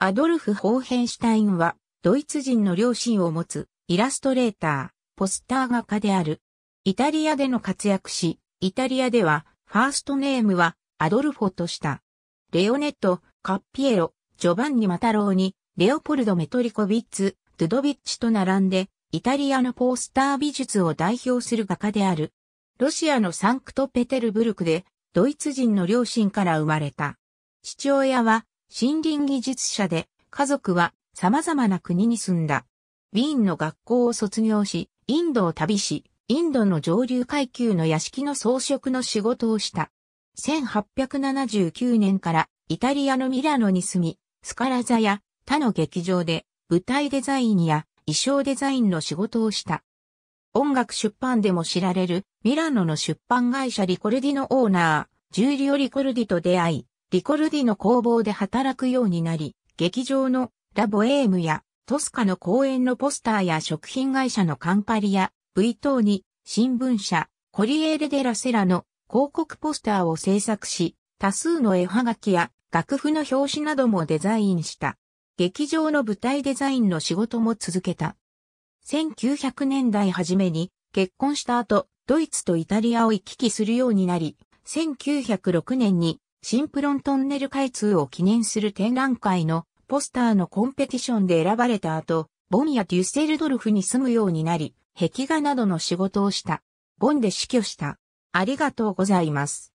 アドルフ・ホーヘンシュタインは、ドイツ人の両親を持つ、イラストレーター、ポスター画家である。イタリアでの活躍し、イタリアでは、ファーストネームは、アドルフォとした。レオネット、カッピエロ、ジョバンニ・マタローに、レオポルド・メトリコビッツ、ドゥドビッチと並んで、イタリアのポスター美術を代表する画家である。ロシアのサンクトペテルブルクで、ドイツ人の両親から生まれた。父親は、森林技術者で、家族は様々な国に住んだ。ウィーンの学校を卒業し、インドを旅し、インドの上流階級の屋敷の装飾の仕事をした。1879年からイタリアのミラノに住み、スカラ座や他の劇場で舞台デザインや衣装デザインの仕事をした。音楽出版でも知られるミラノの出版会社リコルディのオーナー、ジューリオ・リコルディと出会い、リコルディの工房で働くようになり、劇場のラボエームやトスカの公園のポスターや食品会社のカンパリや V 等に新聞社コリエーレ・デ・ラセラの広告ポスターを制作し、多数の絵はがきや楽譜の表紙などもデザインした。劇場の舞台デザインの仕事も続けた。1900年代初めに結婚した後、ドイツとイタリアを行き来するようになり、1906年に新プロントンネル開通を記念する展覧会のポスターのコンペティションで選ばれた後、ボンやデュッセルドルフに住むようになり、壁画などの仕事をした。ボンで死去した。ありがとうございます。